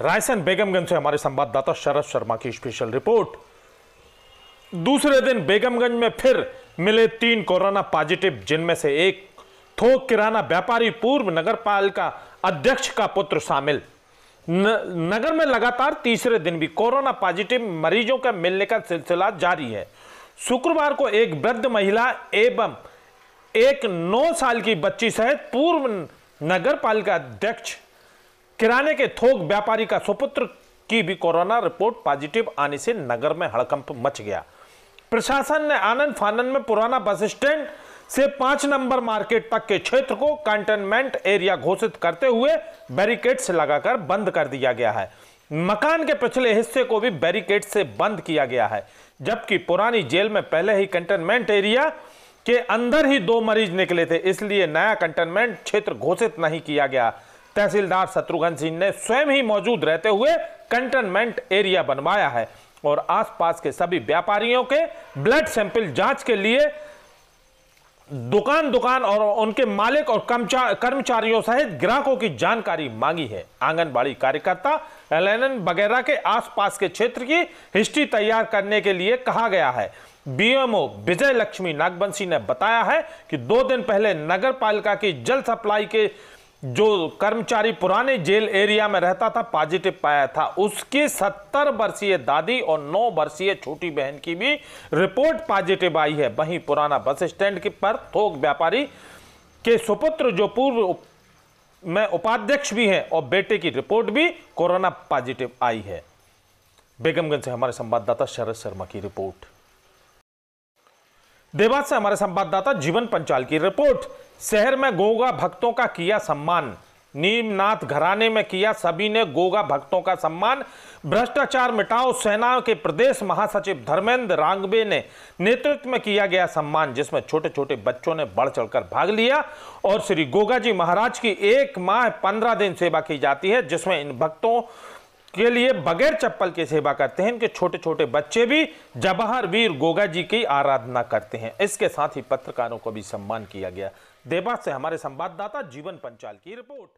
रायसेन बेगमगंज से हमारे संवाददाता शरद शर्मा की स्पेशल रिपोर्ट दूसरे दिन बेगमगंज में फिर मिले तीन कोरोना पॉजिटिव जिनमें से एक थोक किराना व्यापारी पूर्व नगर पालिका अध्यक्ष का पुत्र शामिल नगर में लगातार तीसरे दिन भी कोरोना पॉजिटिव मरीजों का मिलने का सिलसिला जारी है शुक्रवार को एक वृद्ध महिला एवं एक नौ साल की बच्ची सहित पूर्व नगर पालिका अध्यक्ष किराने के थोक व्यापारी का सुपुत्र की भी कोरोना रिपोर्ट पॉजिटिव आने से नगर में हड़कंप मच गया प्रशासन ने आनंद फानन में पुराना बस स्टैंड से पांच नंबर मार्केट तक के क्षेत्र को कंटेनमेंट एरिया घोषित करते हुए बैरिकेड से लगाकर बंद कर दिया गया है मकान के पिछले हिस्से को भी बैरिकेड से बंद किया गया है जबकि पुरानी जेल में पहले ही कंटेनमेंट एरिया के अंदर ही दो मरीज निकले थे इसलिए नया कंटेनमेंट क्षेत्र घोषित नहीं किया गया तहसीलदार शत्रुघ्न सिंह ने स्वयं ही मौजूद रहते हुए कंटेनमेंट एरिया बनवाया है और आसपास के सभी व्यापारियों के ब्लड सैंपल जांच के लिए दुकान दुकान और उनके मालिक और कर्मचारियों सहित ग्राहकों की जानकारी मांगी है आंगनबाड़ी कार्यकर्ता एलएनएन वगैरह के आसपास के क्षेत्र की हिस्ट्री तैयार करने के लिए कहा गया है बीएमओ विजय लक्ष्मी नागबंशी ने बताया है कि दो दिन पहले नगर पालिका की जल सप्लाई के जो कर्मचारी पुराने जेल एरिया में रहता था पॉजिटिव पाया था उसकी सत्तर वर्षीय दादी और नौ वर्षीय छोटी बहन की भी रिपोर्ट पॉजिटिव आई है वहीं पुराना बस स्टैंड के पर थोक व्यापारी के सुपुत्र जो पूर्व में उपाध्यक्ष भी हैं और बेटे की रिपोर्ट भी कोरोना पॉजिटिव आई है बेगमगंज से हमारे संवाददाता शरद शर्मा की रिपोर्ट देवास से हमारे संवाददाता जीवन पंचाल की रिपोर्ट शहर में गोगा भक्तों का किया सम्मान नीमनाथ घराने में किया सभी ने गोगा भक्तों का सम्मान भ्रष्टाचार मिटाओ सेना के प्रदेश महासचिव धर्मेंद्र रांगबे ने नेतृत्व में किया गया सम्मान जिसमें छोटे छोटे बच्चों ने बढ़ चढ़कर भाग लिया और श्री गोगा जी महाराज की एक माह पंद्रह दिन सेवा की जाती है जिसमें इन भक्तों के लिए बगैर चप्पल के सेवा करते हैं इनके छोटे छोटे बच्चे भी जवाहर वीर गोगा जी की आराधना करते हैं इसके साथ ही पत्रकारों को भी सम्मान किया गया देवास से हमारे संवाददाता जीवन पंचाल की रिपोर्ट